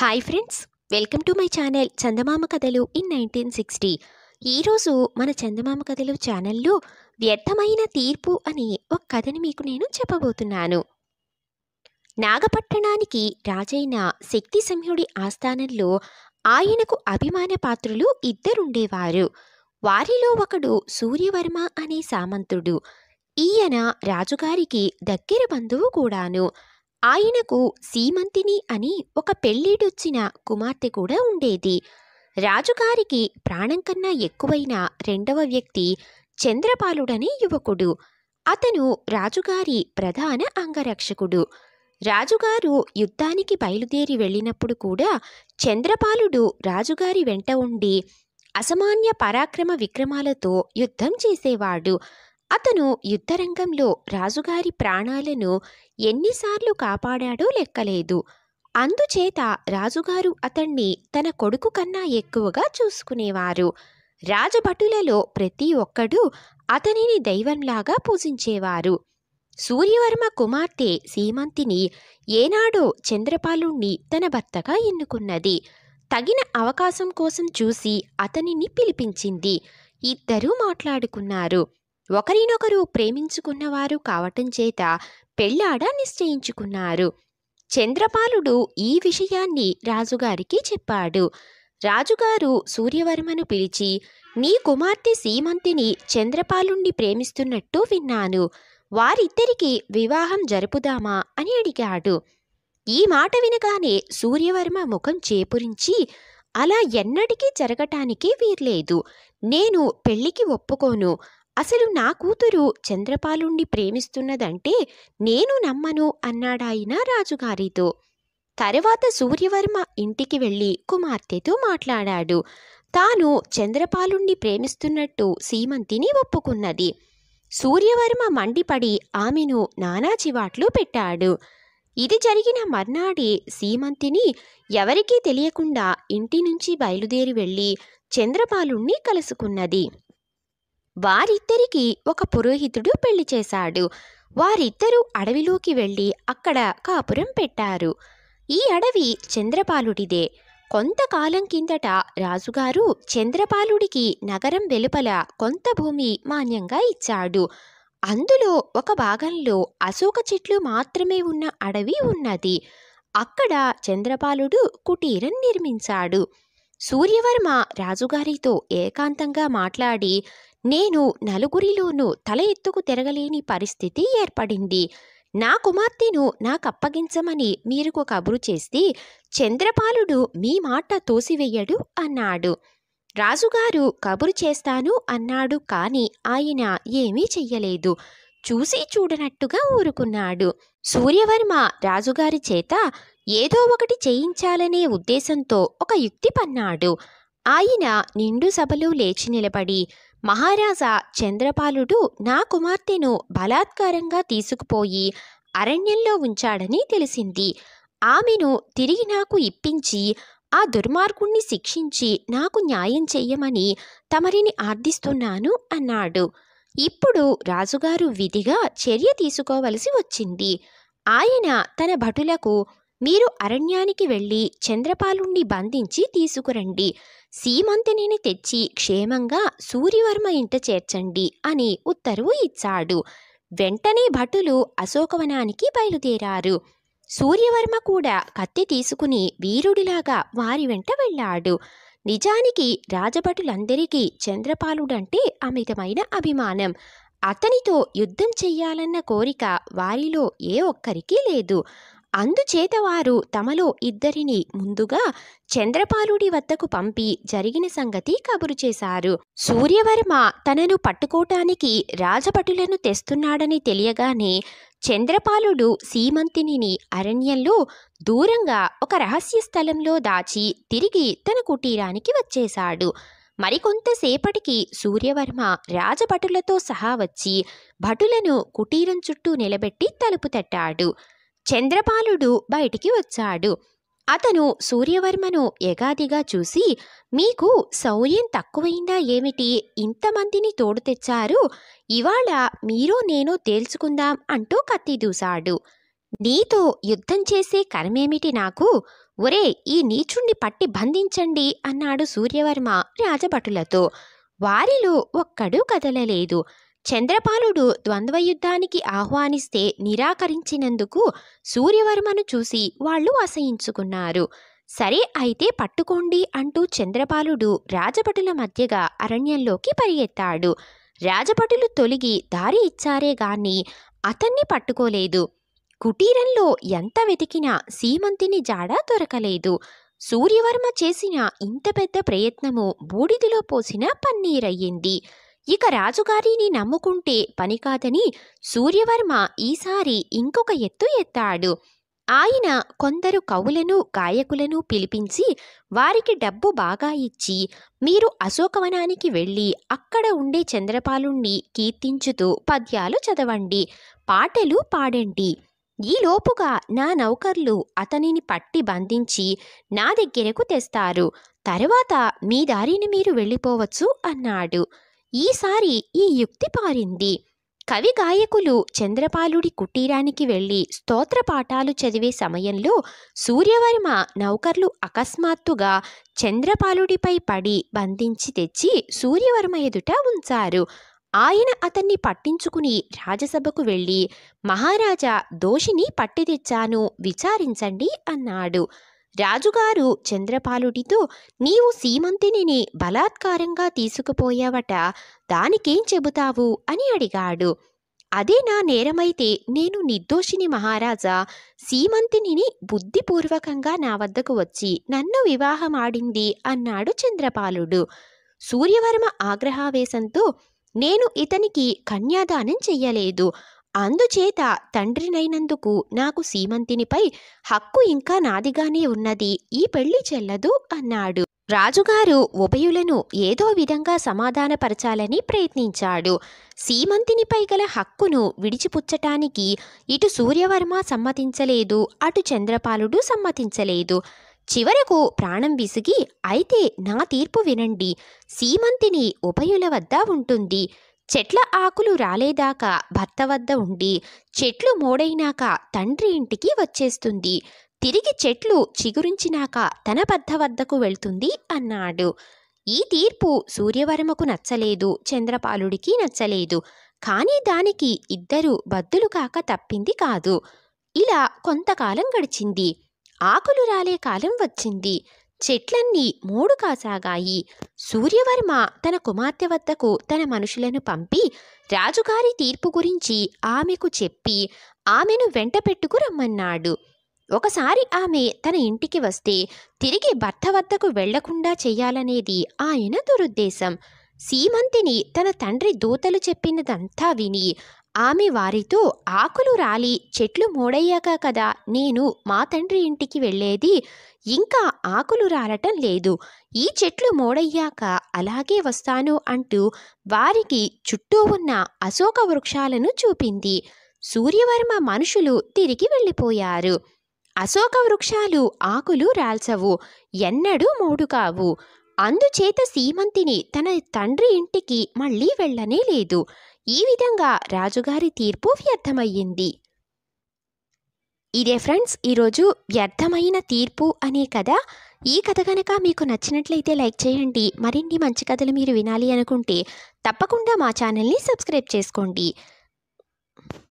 hi friends welcome to my channel చందమామ కథలు in nineteen sixty ఈరోజు మన చందమామ కథలు ఛానల్లో వ్యర్థమైన తీర్పు అని ఒక కథని మీకు నేను చెప్పబోతున్నాను నాగపట్టణానికి రాజైన శక్తి సింహుడి ఆస్థానంలో ఆయనకు అభిమాన పాత్రులు ఇద్దరుండేవారు వారిలో ఒకడు సూర్యవర్మ అనే సామంతుడు ఈయన రాజుగారికి దగ్గర బంధువు కూడాను ఆయనకు సీమంతిని అని ఒక పెళ్ళిడొచ్చిన కుమార్తె కూడా ఉండేది రాజుగారికి ప్రాణం కన్నా ఎక్కువైన రెండవ వ్యక్తి చంద్రపాలుడనే యువకుడు అతను రాజుగారి ప్రధాన అంగరక్షకుడు రాజుగారు యుద్ధానికి బయలుదేరి వెళ్ళినప్పుడు కూడా చంద్రపాలుడు రాజుగారి వెంట ఉండి అసామాన్య పరాక్రమ విక్రమాలతో యుద్ధం చేసేవాడు అతను యుద్ధరంగంలో రాజుగారి ప్రాణాలను ఎన్నిసార్లు కాపాడాడో లెక్కలేదు అందుచేత రాజుగారు అతన్ని తన కొడుకు కన్నా ఎక్కువగా చూసుకునేవారు రాజభటులలో ప్రతి ఒక్కడూ అతనిని దైవంలాగా పూజించేవారు సూర్యవర్మ కుమార్తె సీమంతిని ఏనాడో చంద్రపాలుణ్ణి తన భర్తగా ఎన్నుకున్నది తగిన అవకాశం కోసం చూసి అతనిని పిలిపించింది ఇద్దరూ మాట్లాడుకున్నారు ఒకరినొకరు ప్రేమించుకున్నవారు కావటం చేత పెళ్ళాడ నిశ్చయించుకున్నారు చంద్రపాలుడు ఈ విషయాన్ని రాజుగారికి చెప్పాడు రాజుగారు సూర్యవర్మను పిలిచి నీ కుమార్తె సీమంతిని చంద్రపాలుణ్ణి ప్రేమిస్తున్నట్టు విన్నాను వారిద్దరికీ వివాహం జరుపుదామా అని అడిగాడు ఈ మాట వినగానే సూర్యవర్మ ముఖం చేపురించి అలా ఎన్నటికీ జరగటానికి వీర్లేదు నేను పెళ్లికి ఒప్పుకోను అసలు నా కూతురు చంద్రపాలుణ్ణి ప్రేమిస్తున్నదంటే నేను నమ్మను అన్నాడాయన రాజుగారితో తర్వాత సూర్యవర్మ ఇంటికి వెళ్ళి కుమార్తెతో మాట్లాడాడు తాను చంద్రపాలుణ్ణి ప్రేమిస్తున్నట్టు సీమంతిని ఒప్పుకున్నది సూర్యవర్మ మండిపడి ఆమెను నానాచివాట్లు పెట్టాడు ఇది జరిగిన మర్నాడే సీమంతిని ఎవరికీ తెలియకుండా ఇంటి నుంచి బయలుదేరి వెళ్ళి చంద్రపాలుణ్ణి కలుసుకున్నది వారిద్దరికీ ఒక పురోహితుడు పెళ్లి చేశాడు వారిద్దరూ అడవిలోకి వెళ్ళి అక్కడ కాపురం పెట్టారు ఈ అడవి చంద్రపాలుడిదే కొంతకాలం కిందట రాజుగారు చంద్రపాలుడికి నగరం వెలుపల కొంత భూమి మాన్యంగా ఇచ్చాడు అందులో ఒక భాగంలో అశోక చెట్లు మాత్రమే ఉన్న అడవి ఉన్నది అక్కడ చంద్రపాలుడు కుటీరం నిర్మించాడు సూర్యవర్మ రాజుగారితో ఏకాంతంగా మాట్లాడి నేను నలుగురిలోనూ తల ఎత్తుకు తిరగలేని పరిస్థితి ఏర్పడింది నా కుమార్తెను నాకప్పగించమని మీరుకు కబురు చేస్తే చంద్రపాలుడు మీ మాట తోసివెయ్యడు అన్నాడు రాజుగారు కబురు చేస్తాను అన్నాడు కానీ ఆయన ఏమీ చెయ్యలేదు చూసి చూడనట్టుగా ఊరుకున్నాడు సూర్యవర్మ రాజుగారి చేత ఏదో ఒకటి చేయించాలనే ఉద్దేశంతో ఒక యుక్తి పన్నాడు ఆయన నిండు సభలో లేచి నిలబడి మహారాజా చంద్రపాలుడు నా కుమార్తెను బలాత్కారంగా తీసుకుపోయి అరణ్యంలో ఉంచాడని తెలిసింది ఆమెను తిరిగి నాకు ఇప్పించి ఆ దుర్మార్గుణ్ణి శిక్షించి నాకు న్యాయం చెయ్యమని తమరిని ఆర్దిస్తున్నాను అన్నాడు ఇప్పుడు రాజుగారు విధిగా చర్య తీసుకోవలసి వచ్చింది ఆయన తన భటులకు మీరు అరణ్యానికి వెళ్ళి చంద్రపాలుణ్ణి బంధించి తీసుకురండి సీమంతనిని తెచ్చి క్షేమంగా సూర్యవర్మ ఇంట చేర్చండి అని ఉత్తర్వు ఇచ్చాడు వెంటనే భటులు అశోకవనానికి బయలుదేరారు సూర్యవర్మ కూడా కత్తి తీసుకుని వీరుడిలాగా వారి వెంట వెళ్ళాడు నిజానికి రాజభటులందరికీ చంద్రపాలుడంటే అమితమైన అభిమానం అతనితో యుద్ధం చెయ్యాలన్న కోరిక వారిలో ఏ ఒక్కరికీ లేదు అందుచేత వారు తమలో ఇద్దరిని ముందుగా చంద్రపాలుడి వద్దకు పంపి జరిగిన సంగతి కబురు చేశారు సూర్యవర్మ తనను పట్టుకోటానికి రాజభటులను తెస్తున్నాడని తెలియగానే చంద్రపాలుడు సీమంతిని అరణ్యంలో దూరంగా ఒక రహస్య స్థలంలో దాచి తిరిగి తన కుటీరానికి వచ్చేశాడు మరికొంతసేపటికి సూర్యవర్మ రాజభటులతో సహా వచ్చి భటులను కుటీరం చుట్టూ నిలబెట్టి తలుపు తట్టాడు చంద్రపాలుడు బయటికి వచ్చాడు అతను సూర్యవర్మను ఎగాదిగా చూసి మీకు శౌర్యం తక్కువైందా ఏమిటి ఇంతమందిని తోడు తెచ్చారు ఇవాళ మీరో నేను తేల్చుకుందాం అంటూ కత్తి దూశాడు నీతో యుద్ధం చేసే కరమేమిటి నాకు ఒరే ఈ నీచుణ్ణి పట్టి బంధించండి అన్నాడు సూర్యవర్మ రాజభటులతో వారిలో ఒక్కడూ కదలలేదు చంద్రపాలుడు ద్వంద్వయుద్ధానికి ఆహ్వానిస్తే నిరాకరించినందుకు సూర్యవర్మను చూసి వాళ్ళు అసహించుకున్నారు సరే అయితే పట్టుకోండి అంటూ చంద్రపాలుడు రాజభటుల మధ్యగా అరణ్యంలోకి పరిగెత్తాడు రాజభటులు తొలగి దారి ఇచ్చారే గాని అతన్ని పట్టుకోలేదు కుటీరంలో ఎంత వెతికినా సీమంతిని జాడ దొరకలేదు సూర్యవర్మ చేసిన ఇంత పెద్ద ప్రయత్నము బూడిదిలో పోసిన పన్నీరయ్యింది ఇక రాజుగారిని నమ్ముకుంటే పని కాదని సూర్యవర్మ ఈసారి ఇంకొక ఎత్తు ఎత్తాడు ఆయన కొందరు కవులను గాయకులను పిలిపించి వారికి డబ్బు బాగా ఇచ్చి మీరు అశోకవనానికి వెళ్ళి అక్కడ ఉండే చంద్రపాలుణ్ణి కీర్తించుతూ పద్యాలు చదవండి పాటలు పాడండి ఈలోపుగా నా నౌకర్లు అతనిని పట్టి బంధించి నా దగ్గరకు తెస్తారు తర్వాత మీ దారిని మీరు వెళ్ళిపోవచ్చు అన్నాడు ఈసారి ఈ యుక్తి పారింది కవి గాయకులు చంద్రపాలుడి కుటీరానికి వెళ్ళి స్తోత్ర పాఠాలు చదివే సమయంలో సూర్యవర్మ నౌకర్లు అకస్మాత్తుగా చంద్రపాలుడిపై పడి బంధించి తెచ్చి సూర్యవర్మ ఎదుట ఉంచారు ఆయన అతన్ని పట్టించుకుని రాజసభకు వెళ్ళి మహారాజా దోషిని పట్టి తెచ్చాను విచారించండి అన్నాడు రాజుగారు చంద్రపాలుడితో నీవు సీమంతినిని బలాత్కారంగా తీసుకుపోయావట దానికేం చెబుతావు అని అడిగాడు అదే నా నేరమైతే నేను నిర్దోషిని మహారాజా సీమంతిని బుద్ధిపూర్వకంగా నా వద్దకు వచ్చి నన్ను వివాహమాడింది అన్నాడు చంద్రపాలుడు సూర్యవర్మ ఆగ్రహావేశంతో నేను ఇతనికి కన్యాదానం చెయ్యలేదు అందుచేత తండ్రినైనందుకు నాకు సీమంతినిపై హక్కు ఇంకా నాదిగానే ఉన్నది ఈ పెళ్లి చెల్లదు అన్నాడు రాజుగారు ఉభయులను ఏదో విధంగా సమాధానపరచాలని ప్రయత్నించాడు సీమంతినిపై గల హక్కును విడిచిపుచ్చటానికి ఇటు సూర్యవర్మ సమ్మతించలేదు అటు చంద్రపాలుడు సమ్మతించలేదు చివరకు ప్రాణం విసిగి అయితే నా తీర్పు వినండి సీమంతిని ఉభయుల వద్ద ఉంటుంది చెట్ల ఆకులు రాలేదాకా భర్త వద్ద ఉండి చెట్లు మోడైనాక తండ్రి ఇంటికి వచ్చేస్తుంది తిరిగి చెట్లు చిగురించినాక తన భర్త వద్దకు వెళ్తుంది అన్నాడు ఈ తీర్పు సూర్యవర్మకు నచ్చలేదు చంద్రపాలుడికి నచ్చలేదు కానీ దానికి ఇద్దరు బద్దులు కాక తప్పింది కాదు ఇలా కొంతకాలం గడిచింది ఆకులు రాలే కాలం వచ్చింది చెట్లన్నీ మూడు కాసాగాయి సూర్యవర్మ తన కుమార్తె వద్దకు తన మనుషులను పంపి రాజుగారి తీర్పు గురించి ఆమెకు చెప్పి ఆమెను వెంట పెట్టుకు రమ్మన్నాడు ఒకసారి ఆమె తన ఇంటికి వస్తే తిరిగి భర్త వద్దకు వెళ్లకుండా చేయాలనేది ఆయన దురుద్దేశం సీమంతిని తన తండ్రి దూతలు చెప్పినదంతా విని ఆమె వారితో ఆకులు రాలి చెట్లు మూడయ్యాక కదా నేను మా తండ్రి ఇంటికి వెళ్ళేది ఇంకా ఆకులు రాలటం లేదు ఈ చెట్లు మోడయ్యాక అలాగే వస్తాను అంటూ వారికి చుట్టూ ఉన్న అశోక వృక్షాలను చూపింది సూర్యవర్మ మనుషులు తిరిగి వెళ్ళిపోయారు అశోక వృక్షాలు ఆకులు రాల్చవు ఎన్నడూ మూడు కావు అందుచేత సీమంతిని తన తండ్రి ఇంటికి మళ్ళీ వెళ్ళనే లేదు ఈ విధంగా రాజుగారి తీర్పు వ్యర్థమయ్యింది ఇదే ఫ్రెండ్స్ ఈరోజు వ్యర్థమైన తీర్పు అనే కథ ఈ కథ కనుక మీకు నచ్చినట్లయితే లైక్ చేయండి మరిన్ని మంచి కథలు మీరు వినాలి అనుకుంటే తప్పకుండా మా ఛానల్ని సబ్స్క్రైబ్ చేసుకోండి